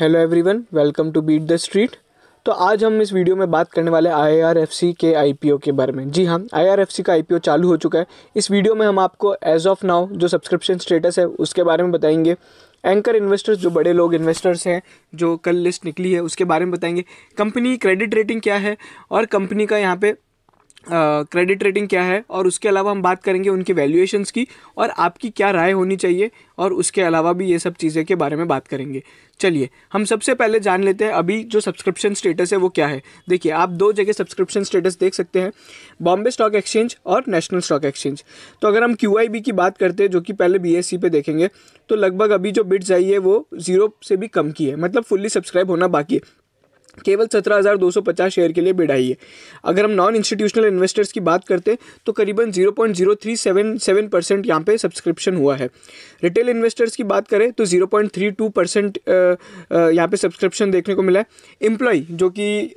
hello everyone welcome to beat the street तो आज हम इस वीडियो में बात करने वाले आईआरएफसी के आईपीओ के बारे में जी हाँ आईआरएफसी का आईपीओ चालू हो चुका है इस वीडियो में हम आपको एज ऑफ नाउ जो सब्सक्रिप्शन स्टेटस है उसके बारे में बताएंगे एंकर इन्वेस्टर्स जो बड़े लोग इन्वेस्टर्स हैं जो कल लिस्ट निकली है उसके बारे में बताएंगे कंपनी क्रेडिट रेटिंग क्या है और कंपनी का यहाँ पर क्रेडिट uh, रेटिंग क्या है और उसके अलावा हम बात करेंगे उनके वैल्यूएशंस की और आपकी क्या राय होनी चाहिए और उसके अलावा भी ये सब चीज़ें के बारे में बात करेंगे चलिए हम सबसे पहले जान लेते हैं अभी जो सब्सक्रिप्शन स्टेटस है वो क्या है देखिए आप दो जगह सब्सक्रिप्शन स्टेटस देख सकते हैं बॉम्बे स्टॉक एक्सचेंज और नेशनल स्टॉक एक्सचेंज तो अगर हम क्यू की बात करते हैं जो कि पहले बी e पे देखेंगे तो लगभग अभी जो बिट्स आई है वो जीरो से भी कम की है मतलब फुल्ली सब्सक्राइब होना बाकी है केवल सत्रह हज़ार दो सौ पचास शेयर के लिए बिड आई है अगर हम नॉन इंस्टीट्यूशनल इन्वेस्टर्स की बात करते तो करीबन zero zero point three seven seven percent यहाँ पे सब्सक्रिप्शन हुआ है रिटेल इन्वेस्टर्स की बात करें तो zero point three two percent यहाँ पे सब्सक्रिप्शन देखने को मिला है एम्प्लॉय जो कि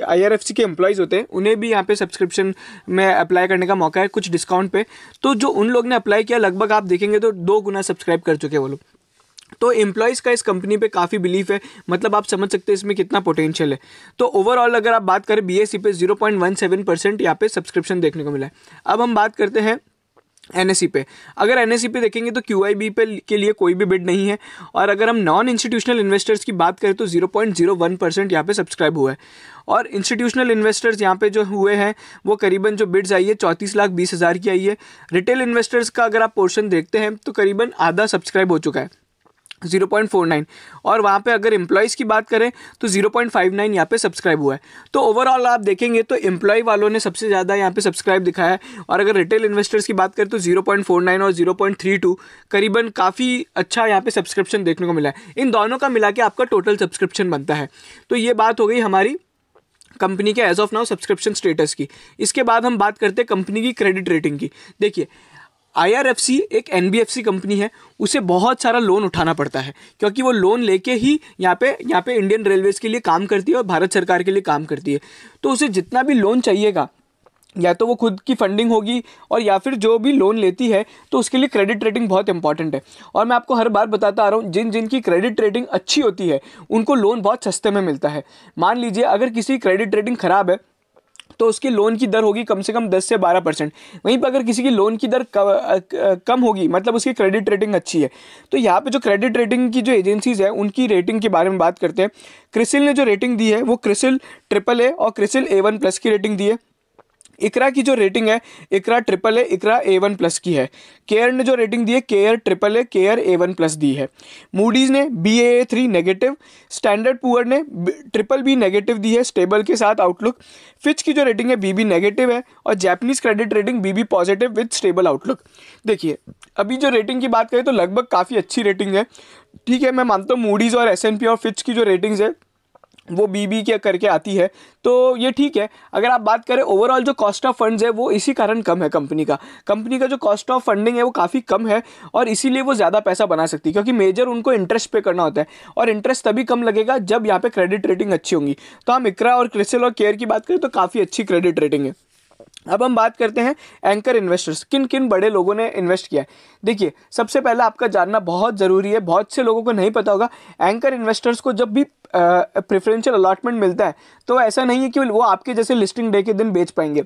सी के एम्प्लॉयज़ होते हैं उन्हें भी यहाँ पे सब्सक्रिप्शन में अप्लाई करने का मौका है कुछ डिस्काउंट पर तो जो उन लोग ने अप्लाई किया लगभग आप देखेंगे तो दो गुना सब्सक्राइब कर चुके वो लोग तो एम्प्लॉयज़ का इस कंपनी पे काफ़ी बिलीफ है मतलब आप समझ सकते हैं इसमें कितना पोटेंशियल है तो ओवरऑल अगर आप बात करें बी पे zero point one seven percent यहाँ पे सब्सक्रिप्शन देखने को मिला है अब हम बात करते हैं एन पे अगर एन पे देखेंगे तो क्यू पे के लिए कोई भी बिड नहीं है और अगर हम नॉन इंस्टीट्यूशनल इन्वेस्टर्स की बात करें तो 0.01 परसेंट यहाँ पर सब्सक्राइब हुआ है और इंस्टीट्यूशनल इन्वेस्टर्स यहाँ पे जो हुए हैं वो करीबन जो बिड्स आई है चौंतीस लाख बीस हज़ार की आई है रिटेल इन्वेस्टर्स का अगर आप पोर्शन देखते हैं तो करीबन आधा सब्सक्राइब हो चुका है जीरो पॉइंट फोर नाइन और वहाँ पे अगर एम्प्लॉयज़ की बात करें तो जीरो पॉइंट फाइव नाइन यहाँ पर सब्सक्राइब हुआ है तो ओवरऑल आप देखेंगे तो एम्प्लॉय वालों ने सबसे ज़्यादा यहाँ पे सब्सक्राइब दिखाया है और अगर रिटेल इन्वेस्टर्स की बात करें तो जीरो पॉइंट फोर नाइन और जीरो पॉइंट थ्री टू करीबन काफ़ी अच्छा यहाँ पर सब्सक्रिप्शन देखने को मिला है इन दोनों का मिला के आपका टोटल सब्सक्रिप्शन बनता है तो ये बात हो गई हमारी कंपनी के as of now subscription status की इसके बाद हम बात करते हैं कंपनी की क्रेडिट रेटिंग की देखिए आई एक एन कंपनी है उसे बहुत सारा लोन उठाना पड़ता है क्योंकि वो लोन लेके ही यहाँ पे यहाँ पे इंडियन रेलवेज़ के लिए काम करती है और भारत सरकार के लिए काम करती है तो उसे जितना भी लोन चाहिएगा या तो वो खुद की फंडिंग होगी और या फिर जो भी लोन लेती है तो उसके लिए क्रेडिट रेटिंग बहुत इंपॉर्टेंट है और मैं आपको हर बार बताता आ रहा हूँ जिन जिन की क्रेडिट रेटिंग अच्छी होती है उनको लोन बहुत सस्ते में मिलता है मान लीजिए अगर किसी क्रेडिट रेटिंग ख़राब है तो उसकी लोन की दर होगी कम से कम 10 से 12 परसेंट वहीं पर अगर किसी की लोन की दर कम होगी मतलब उसकी क्रेडिट रेटिंग अच्छी है तो यहाँ पे जो क्रेडिट रेटिंग की जो एजेंसीज़ है उनकी रेटिंग के बारे में बात करते हैं क्रिसिल ने जो रेटिंग दी है वो क्रिसिल ट्रिपल ए और क्रिसिल ए वन प्लस की रेटिंग दी है इकरा की जो रेटिंग है इकरा ट्रिपल है इकरा ए वन प्लस की है केयर ने जो रेटिंग दी है केयर ट्रिपल है केयर ए वन प्लस दी है मूडीज़ ने B A three negative standard poor ने ट्रिपल बी नेगेटिव दी है स्टेबल के साथ आउटलुक फिच की जो रेटिंग है बी बी नेगेटिव है और Japanese credit rating B B positive with stable outlook देखिए अभी जो रेटिंग की बात करें तो लगभग काफ़ी अच्छी रेटिंग है ठीक है मैं मानता हूँ मूडीज़ और एस एन पी और फिच की जो रेटिंग्स है वो बी बी के करके आती है तो ये ठीक है अगर आप बात करें ओवरऑल जो कॉस्ट ऑफ फंड्स है वो इसी कारण कम है कंपनी का कंपनी का जो कॉस्ट ऑफ फंडिंग है वो काफ़ी कम है और इसीलिए वो ज़्यादा पैसा बना सकती है क्योंकि मेजर उनको इंटरेस्ट पे करना होता है और इंटरेस्ट तभी कम लगेगा जब यहाँ पर क्रेडिट रेटिंग अच्छी होंगी तो हम इकरा और क्रिसल और केयर की बात करें तो काफ़ी अच्छी क्रेडिट रेटिंग है अब हम बात करते हैं एंकर इन्वेस्टर्स किन किन बड़े लोगों ने इन्वेस्ट किया है देखिए सबसे पहले आपका जानना बहुत ज़रूरी है बहुत से लोगों को नहीं पता होगा एंकर इन्वेस्टर्स को जब भी प्रेफरेंशियल अलाटमेंट मिलता है तो ऐसा नहीं है कि वो आपके जैसे लिस्टिंग डे के दिन बेच पाएंगे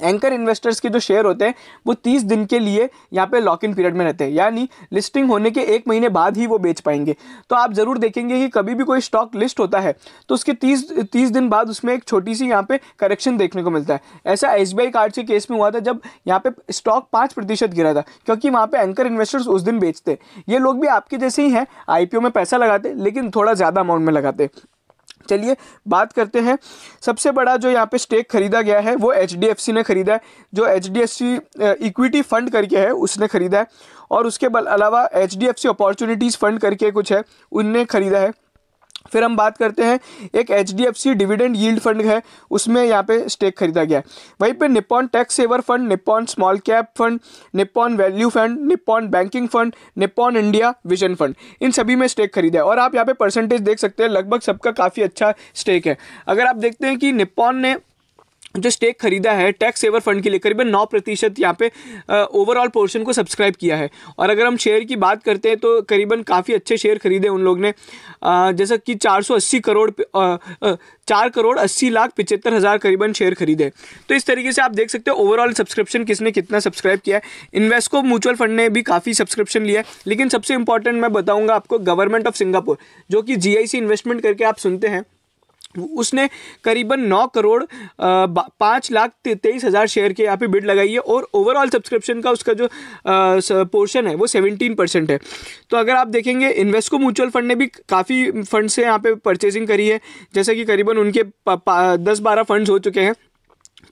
एंकर इन्वेस्टर्स के जो शेयर होते हैं वो 30 दिन के लिए यहाँ पे लॉक इन पीरियड में रहते हैं यानी लिस्टिंग होने के एक महीने बाद ही वो बेच पाएंगे तो आप ज़रूर देखेंगे कि कभी भी कोई स्टॉक लिस्ट होता है तो उसके 30 30 दिन बाद उसमें एक छोटी सी यहाँ पे करेक्शन देखने को मिलता है ऐसा एस बी कार्ड के केस में हुआ था जब यहाँ पे स्टॉक पाँच प्रतिशत गिरा था क्योंकि वहाँ पर एंकर इन्वेस्टर्स उस दिन बेचते ये लोग भी आपके जैसे ही हैं आई में पैसा लगाते लेकिन थोड़ा ज़्यादा अमाउंट में लगाते चलिए बात करते हैं सबसे बड़ा जो यहाँ पे स्टेक खरीदा गया है वो एच ने ख़रीदा है जो एच इक्विटी फंड करके है उसने ख़रीदा है और उसके अलावा एच डी अपॉर्चुनिटीज़ फंड करके कुछ है उनने ख़रीदा है फिर हम बात करते हैं एक H D F C dividend yield fund है उसमें यहाँ पे स्टेक खरीदा गया है वहीं पे Nippon tax saver fund Nippon small cap fund Nippon value fund Nippon banking fund Nippon India vision fund इन सभी में स्टेक खरीदा है और आप यहाँ पे परसेंटेज देख सकते हैं लगभग सबका काफ़ी अच्छा स्टेक है अगर आप देखते हैं कि निपॉन ने जो स्टेक खरीदा है टैक्स सेवर फंड के लिए करीबन नौ प्रतिशत यहाँ पे ओवरऑल पोर्शन को सब्सक्राइब किया है और अगर हम शेयर की बात करते हैं तो करीबन काफ़ी अच्छे शेयर खरीदे उन लोग ने जैसा कि 480 करोड़ चार करोड़ अस्सी लाख पिचहत्तर हज़ार करीबन शेयर खरीदे तो इस तरीके से आप देख सकते हो ओवरऑल सब्सक्रिप्शन किसने कितना सब्सक्राइब किया है इन्वेस्को म्यूचुअल फंड ने भी काफ़ी सब्सक्रिप्शन लिया है लेकिन सबसे इंपॉर्टेंट मैं बताऊँगा आपको गवर्नमेंट ऑफ सिंगापुर जो कि जी इन्वेस्टमेंट करके आप सुनते हैं उसने करीबन नौ करोड़ पाँच लाख तेईस हज़ार शेयर के यहाँ पे बिड लगाई है और ओवरऑल सब्सक्रिप्शन का उसका जो पोर्शन है वो सेवेंटीन परसेंट है तो अगर आप देखेंगे इन्वेस्को म्यूचुअल फंड ने भी काफ़ी फंड से यहाँ पे परचेजिंग करी है जैसे कि करीबन उनके दस बारह फंड्स हो चुके हैं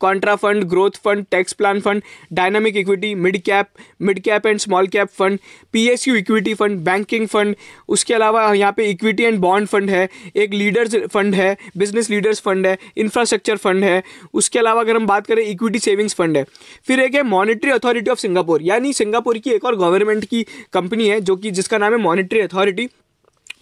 contra fund growth fund tax plan fund dynamic equity mid cap mid cap and small cap fund P S U equity fund banking fund उसके अलावा यहाँ पे इक्विटी एंड बॉन्ड फंड है एक लीडर्स फंड है बिजनेस लीडर्स फंड है infrastructure fund है उसके अलावा अगर हम बात करें इक्विटी सेविंग्स फंड है फिर एक है मॉनिटरी अथॉरिटी ऑफ सिंगापुर यानी सिंगापुर की एक और गवर्नमेंट की कंपनी है जो कि जिसका नाम है मॉनिटरी अथॉरिटी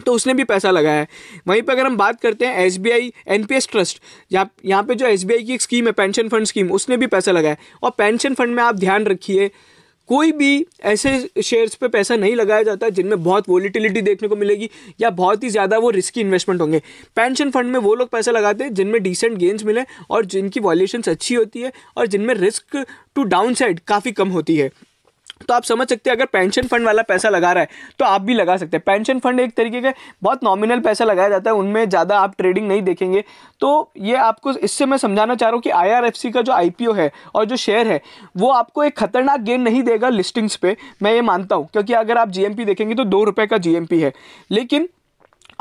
तो उसने भी पैसा लगाया है वहीं पर अगर हम बात करते हैं S B I N P S trust यहाँ यहाँ पर जो एस बी आई की एक स्कीम है पेंशन फंड स्कीम उसने भी पैसा लगाया और पेंशन फंड में आप ध्यान रखिए कोई भी ऐसे शेयर्स पे पैसा नहीं लगाया जाता जिनमें बहुत वोलिटिलिटी देखने को मिलेगी या बहुत ही ज़्यादा वो रिस्की इन्वेस्टमेंट होंगे पेंशन फंड में वो लोग पैसा लगाते हैं जिनमें डिसेंट गेंस मिले और जिनकी वॉल्यूशंस अच्छी होती है और जिनमें रिस्क टू डाउन साइड काफ़ी कम होती है तो आप समझ सकते हैं अगर पेंशन फंड वाला पैसा लगा रहा है तो आप भी लगा सकते हैं पेंशन फंड एक तरीके का बहुत नॉमिनल पैसा लगाया जाता है उनमें ज़्यादा आप ट्रेडिंग नहीं देखेंगे तो ये आपको इससे मैं समझाना चाह रहा हूँ कि आई का जो आई है और जो शेयर है वो आपको एक खतरनाक गेन नहीं देगा लिस्टिंग्स पे मैं ये मानता हूँ क्योंकि अगर आप जी देखेंगे तो दो रुपये का जी है लेकिन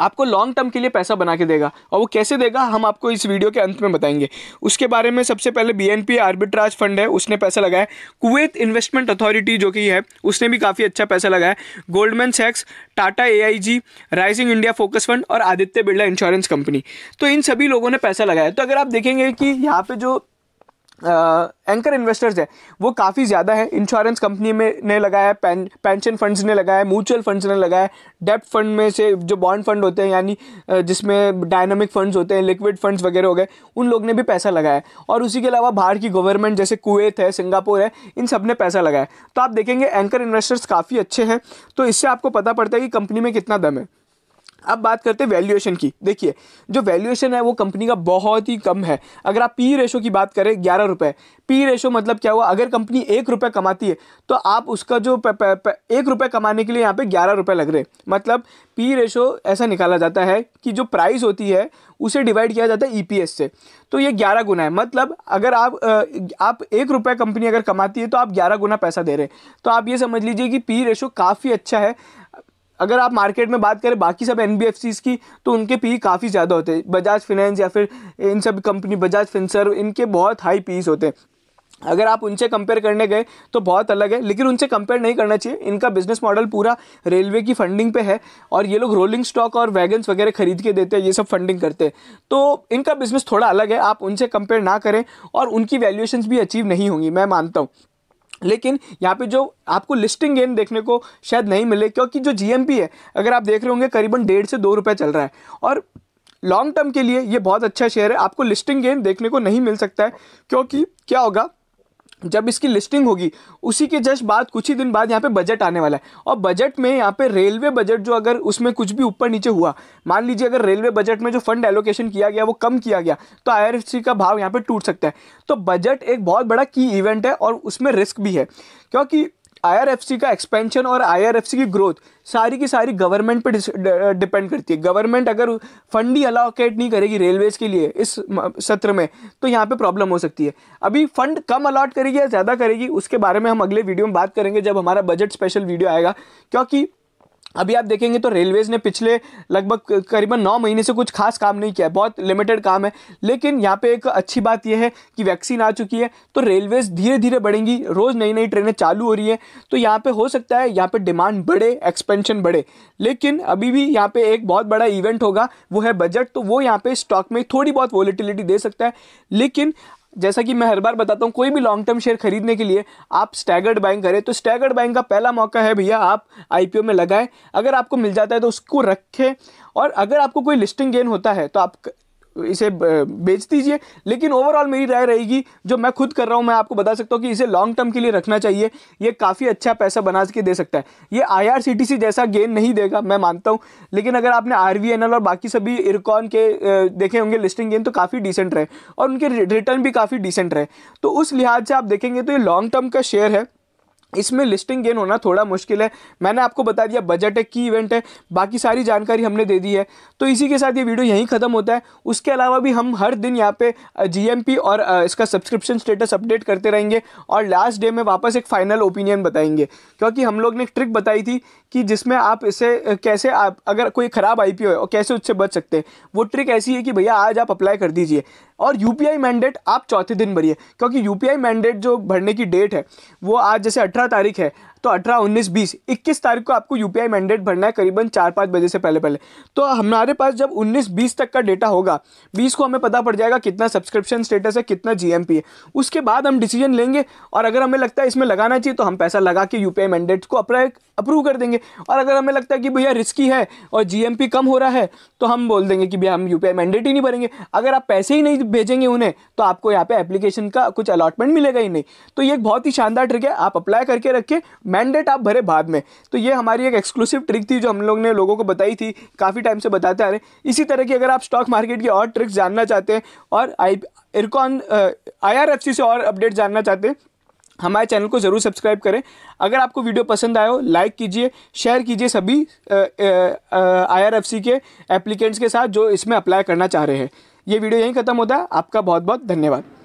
आपको लॉन्ग टर्म के लिए पैसा बना के देगा और वो कैसे देगा हम आपको इस वीडियो के अंत में बताएंगे उसके बारे में सबसे पहले बीएनपी आर्बिट्राज फंड है उसने पैसा लगाया कुवैत इन्वेस्टमेंट अथॉरिटी जो कि है उसने भी काफ़ी अच्छा पैसा लगाया गोल्डमैन सैक्स Tata A rising India focus fund और आदित्य बिरला इंश्योरेंस कंपनी तो इन सभी लोगों ने पैसा लगाया तो अगर आप देखेंगे कि यहाँ पर जो एंकर uh, इन्वेस्टर्स हैं वो काफ़ी ज़्यादा है इंश्योरेंस कंपनी में ने लगाया पें, पेंशन फंड्स ने लगाया म्यूचुअल फंड्स ने लगाया डेप्ट फंड में से जो बॉन्ड फंड होते हैं यानी जिसमें डायनामिक फंड्स होते हैं लिक्विड फंड्स वगैरह हो गए उन लोग ने भी पैसा लगाया और उसी के अलावा बाहर की गवर्नमेंट जैसे कुवैत है सिंगापुर है इन सब ने पैसा लगाया तो आप देखेंगे एंकर इन्वेस्टर्स काफ़ी अच्छे हैं तो इससे आपको पता पड़ता है कि कंपनी में कितना दम है अब बात करते हैं वैल्यूएशन की देखिए जो वैल्यूएशन है वो कंपनी का बहुत ही कम है अगर आप पी रेशो की बात करें ग्यारह रुपये पी रेशो मतलब क्या हुआ अगर कंपनी एक रुपये कमाती है तो आप उसका जो पे, पे, पे, एक रुपये कमाने के लिए यहाँ पे ग्यारह रुपये लग रहे हैं मतलब पी रेशो ऐसा निकाला जाता है कि जो प्राइस होती है उसे डिवाइड किया जाता है ई e से तो ये ग्यारह गुना है मतलब अगर आप आप एक रुपये कंपनी अगर कमाती है तो आप ग्यारह गुना पैसा दे रहे हैं तो आप ये समझ लीजिए कि पी रेशो काफ़ी अच्छा है अगर आप मार्केट में बात करें बाकी सब एन की तो उनके पी काफ़ी ज़्यादा होते हैं बजाज फिनेंस या फिर इन सब कंपनी बजाज फिनसर्व इनके बहुत हाई पीस होते हैं अगर आप उनसे कंपेयर करने गए तो बहुत अलग है लेकिन उनसे कंपेयर नहीं करना चाहिए इनका बिजनेस मॉडल पूरा रेलवे की फंडिंग पे है और ये लोग रोलिंग स्टॉक और वैगन्स वगैरह खरीद के देते हैं ये सब फंडिंग करते हैं तो इनका बिजनेस थोड़ा अलग है आप उनसे कंपेयर ना करें और उनकी वैल्यूशन भी अचीव नहीं होंगी मैं मानता हूँ लेकिन यहाँ पे जो आपको लिस्टिंग गेन देखने को शायद नहीं मिले क्योंकि जो जी है अगर आप देख रहे होंगे करीबन डेढ़ से दो रुपये चल रहा है और लॉन्ग टर्म के लिए ये बहुत अच्छा शेयर है आपको लिस्टिंग गेन देखने को नहीं मिल सकता है क्योंकि क्या होगा जब इसकी लिस्टिंग होगी उसी के जस्ट बाद कुछ ही दिन बाद यहाँ पे बजट आने वाला है और बजट में यहाँ पे रेलवे बजट जो अगर उसमें कुछ भी ऊपर नीचे हुआ मान लीजिए अगर रेलवे बजट में जो फंड एलोकेशन किया गया वो कम किया गया तो आई का भाव यहाँ पे टूट सकता है तो बजट एक बहुत बड़ा की इवेंट है और उसमें रिस्क भी है क्योंकि आईआरएफसी का एक्सपेंशन और आईआरएफसी की ग्रोथ सारी की सारी गवर्नमेंट पे डिपेंड करती है गवर्नमेंट अगर फंड ही अलाउकेट नहीं करेगी रेलवेज के लिए इस सत्र में तो यहाँ पे प्रॉब्लम हो सकती है अभी फंड कम अलाट करेगी या ज़्यादा करेगी उसके बारे में हम अगले वीडियो में बात करेंगे जब हमारा बजट स्पेशल वीडियो आएगा क्योंकि अभी आप देखेंगे तो रेलवेज़ ने पिछले लगभग करीबन नौ महीने से कुछ खास काम नहीं किया है बहुत लिमिटेड काम है लेकिन यहाँ पे एक अच्छी बात यह है कि वैक्सीन आ चुकी है तो रेलवेज़ धीरे धीरे बढ़ेंगी रोज़ नई नई ट्रेनें चालू हो रही है तो यहाँ पर हो सकता है यहाँ पर डिमांड बढ़े एक्सपेंशन बढ़े लेकिन अभी भी यहाँ पर एक बहुत बड़ा इवेंट होगा वो है बजट तो वो यहाँ पर स्टॉक में थोड़ी बहुत वॉलीटिलिटी दे सकता है लेकिन जैसा कि मैं हर बार बताता हूँ कोई भी लॉन्ग टर्म शेयर खरीदने के लिए आप स्टैगर्ड बाइंग करें तो स्टैगर्ड बाइंग का पहला मौका है भैया आप आई में लगाएं अगर आपको मिल जाता है तो उसको रखें और अगर आपको कोई लिस्टिंग गेन होता है तो आप इसे बेच दीजिए लेकिन ओवरऑल मेरी राय रहेगी जो मैं खुद कर रहा हूँ मैं आपको बता सकता हूँ कि इसे लॉन्ग टर्म के लिए रखना चाहिए ये काफ़ी अच्छा पैसा बना के दे सकता है ये आई जैसा गेन नहीं देगा मैं मानता हूँ लेकिन अगर आपने आर और बाकी सभी इरकॉन के देखे होंगे लिस्टिंग गेन तो काफ़ी डिसेंट रहे और उनके रिटर्न भी काफ़ी डिसेंट रहे तो उस लिहाज से आप देखेंगे तो ये लॉन्ग टर्म का शेयर है इसमें लिस्टिंग गेन होना थोड़ा मुश्किल है मैंने आपको बता दिया बजट है की इवेंट है बाकी सारी जानकारी हमने दे दी है तो इसी के साथ ये वीडियो यहीं ख़त्म होता है उसके अलावा भी हम हर दिन यहाँ पे जीएमपी और इसका सब्सक्रिप्शन स्टेटस अपडेट करते रहेंगे और लास्ट डे में वापस एक फ़ाइनल ओपिनियन बताएंगे क्योंकि हम लोग ने एक ट्रिक बताई थी कि जिसमें आप इसे कैसे आप अगर कोई ख़राब आई है और कैसे उससे बच सकते हैं वो ट्रिक ऐसी है कि भैया आज आप अप्लाई कर दीजिए और यू मैंडेट आप चौथे दिन भरिए क्योंकि यू मैंडेट जो भरने की डेट है वो आज जैसे अठारह तारीख है तो अठारह उन्नीस बीस इक्कीस तारीख को आपको यू मैंडेट भरना है करीबन चार पाँच बजे से पहले पहले तो हमारे पास जब उन्नीस बीस तक का डेटा होगा बीस को हमें पता पड़ जाएगा कितना सब्सक्रिप्शन स्टेटस है कितना जी है उसके बाद हम डिसीजन लेंगे और अगर हमें लगता है इसमें लगाना चाहिए तो हम पैसा लगा के यू पी को अप्रूव कर देंगे और अगर हमें लगता है कि भैया रिस्की है और जी कम हो रहा है तो हम बोल देंगे कि भैया हम यू मैंडेट ही नहीं भरेंगे अगर आप पैसे ही नहीं भेजेंगे उन्हें तो आपको यहाँ पे एप्लीकेशन का कुछ अलॉटमेंट मिलेगा ही नहीं तो ये एक बहुत ही शानदार ट्रिक है आप अप्लाई करके रखें मैंडेट आप भरे बाद में तो ये हमारी एक एक्सक्लूसिव ट्रिक थी जो हम लोग ने लोगों को बताई थी काफ़ी टाइम से बताते आ रहे इसी तरह की अगर आप स्टॉक मार्केट की और ट्रिक्स जानना चाहते हैं और आई इरकॉन आई से और अपडेट जानना चाहते हैं हमारे चैनल को ज़रूर सब्सक्राइब करें अगर आपको वीडियो पसंद आए हो लाइक कीजिए शेयर कीजिए सभी आईआरएफसी uh, uh, uh, के एप्लीकेंट्स के साथ जो इसमें अप्लाई करना चाह रहे हैं ये वीडियो यहीं ख़त्म होता है आपका बहुत बहुत धन्यवाद